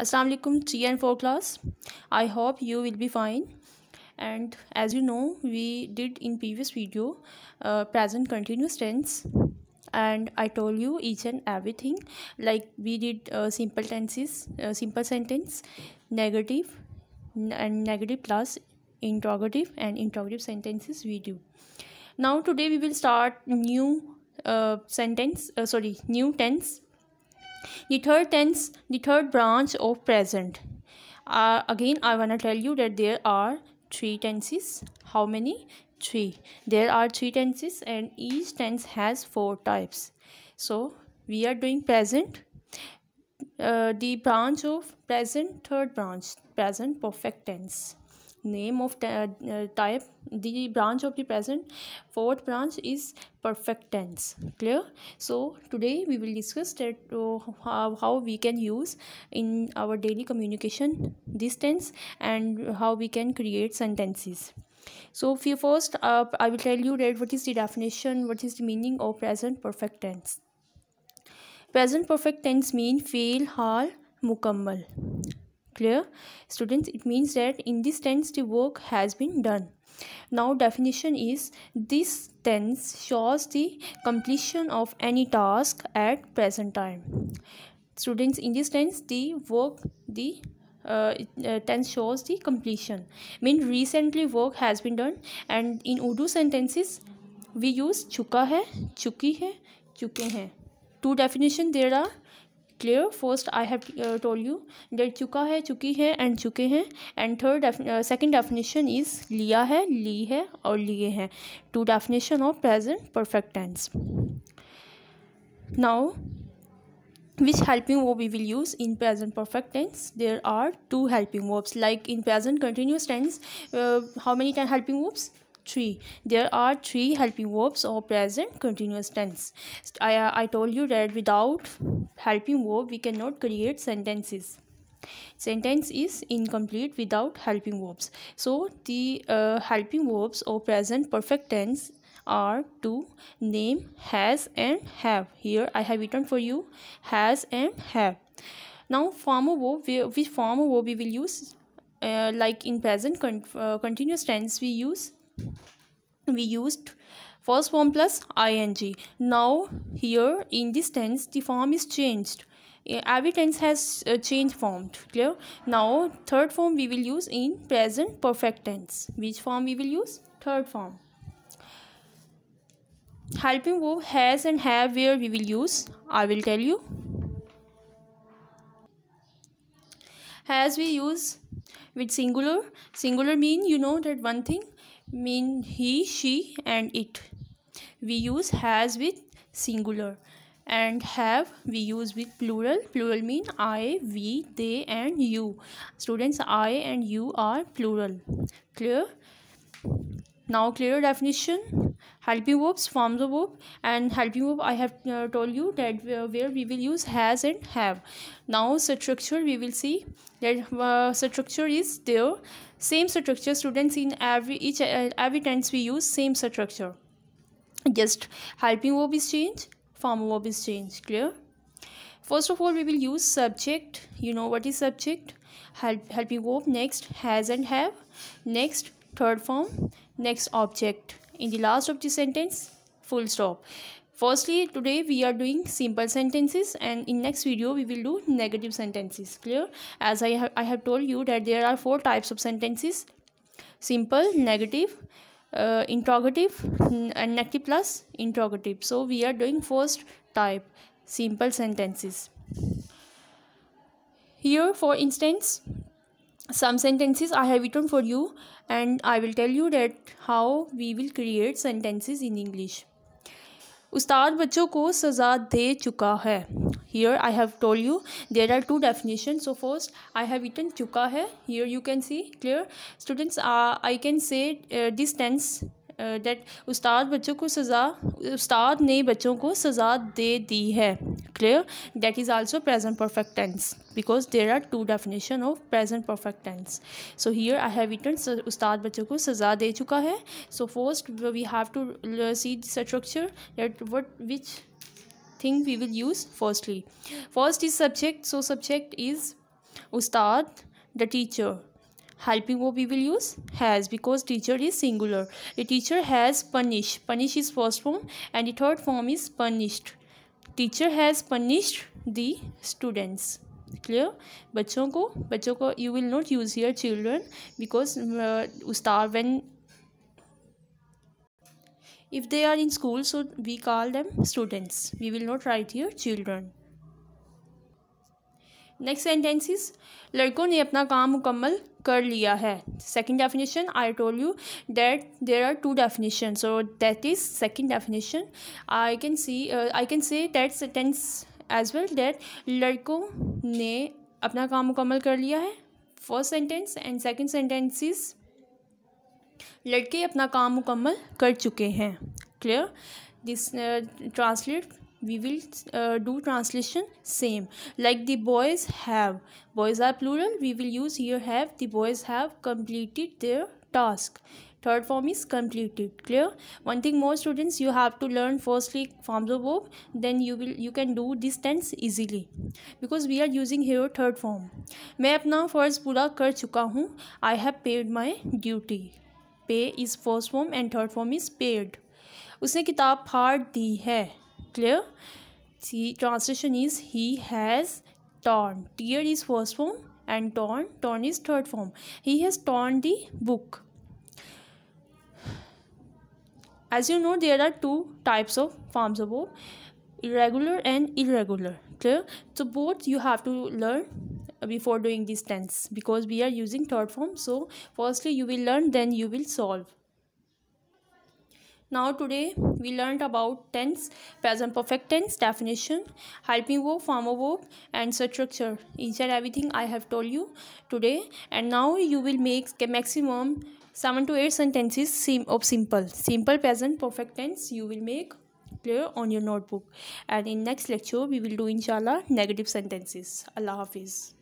अस्सलाम वालेकुम three four class. I hope you will be fine. and as you know we did in previous video uh, present continuous tense and i told you each and everything like we did uh, simple tenses uh, simple sentence negative and negative plus interrogative and interrogative sentences we do now today we will start new sentence sorry new tense the third tense the third branch of present uh, again i want to tell you that there are three tenses how many three there are three tenses and each tense has four types so we are doing present uh, the branch of present third branch present perfect tense name of uh, type the branch of the present fourth branch is perfect tense clear so today we will discuss that uh, how, we can use in our daily communication this tense and how we can create sentences so first uh, i will tell you that what is the definition what is the meaning of present perfect tense present perfect tense mean fail hal mukammal clear students it means that in this tense the work has been done now definition is this tense shows the completion of any task at present time students in this tense the work the uh, uh, tense shows the completion mean recently work has been done and in urdu sentences we use chuka hai chuki hai chuke hai. two definition there are clear first I have told you that चुका है चुकी है and चुके हैं and third second definition is लिया है ली है और लिए हैं two definition of present perfect tense now which helping वो we will use in present perfect tense there are two helping verbs like in present continuous tense how many can helping verbs 3. There are 3 helping verbs or present continuous tense. I, uh, I told you that without helping verb we cannot create sentences. Sentence is incomplete without helping verbs. So the uh, helping verbs or present perfect tense are to name has and have. Here I have written for you has and have. Now form verb, which former verb we will use? Uh, like in present con uh, continuous tense we use we used first form plus ing. Now here in this tense the form is changed. Eh, every tense has uh, changed form. Clear? Now third form we will use in present perfect tense. Which form we will use? Third form. Helping verb has and have where we will use? I will tell you. Has we use with singular. Singular mean you know that one thing mean he, she and it. We use has with singular and have we use with plural. Plural mean I, we, they and you. Students I and you are plural. Clear? Now clear definition. Helping verbs forms the verb and helping verb I have uh, told you that uh, where we will use has and have. Now structure we will see that uh, structure is there same structure students in every each uh, every tense we use same structure. Just helping verb is changed, form verb is changed. Clear? First of all, we will use subject. You know what is subject? Help, helping verb. Next, has and have. Next, third form. Next, object. In the last of the sentence, full stop firstly today we are doing simple sentences and in next video we will do negative sentences clear as i have i have told you that there are four types of sentences simple negative uh, interrogative and negative plus interrogative so we are doing first type simple sentences here for instance some sentences I have written for you and I will tell you that how we will create sentences in English. उस्ताद बच्चों को सज़ा दे चुका है here I have told you there are two definition so first I have written चुका है here you can see clear students I can say distance that उस्ताद बच्चों को सज़ा उस्ताद ने बच्चों को सज़ा दे दी है clear that is also present perfect tense because there are two definition of present perfect tense so here I have written उस्ताद बच्चों को सज़ा दे चुका है so first we have to see structure that what which thing we will use firstly first is subject so subject is उस्ताद the teacher helping verb we will use has because teacher is singular The teacher has punished punish is first form and the third form is punished teacher has punished the students Clear? बच्चों को बच्चों को will not use here children because because uh, उस्ताद when if they are in school so we call them students we will not write here children next sentence is लड़कों ने अपना काम मुकम्मल कर लिया है second definition I told you that there are two definition so that is second definition I can see I can say that sentence as well that लड़कों ने अपना काम मुकम्मल कर लिया है first sentence and second sentence is लड़के अपना काम मुकम्मल कर चुके हैं clear this translate we will uh, do translation same like the boys have boys are plural we will use here have the boys have completed their task third form is completed clear one thing more students you have to learn firstly forms of verb then you will you can do this tense easily because we are using here third form मैं अपना फ़र्ज़ पूरा कर चुका हूँ I have paid my duty pay is first form and third form is paid उसने किताब फाड़ दी है clear see translation is he has torn tear is first form and torn torn is third form he has torn the book as you know there are two types of forms of verb irregular and irregular clear so both you have to learn before doing this tense because we are using third form so firstly you will learn then you will solve now today we learned about tense, present perfect tense, definition, helping verb, former verb and structure. Each and everything I have told you today and now you will make maximum 7 to 8 sentences of simple. Simple present perfect tense you will make clear on your notebook and in next lecture we will do inshallah negative sentences. Allah Hafiz.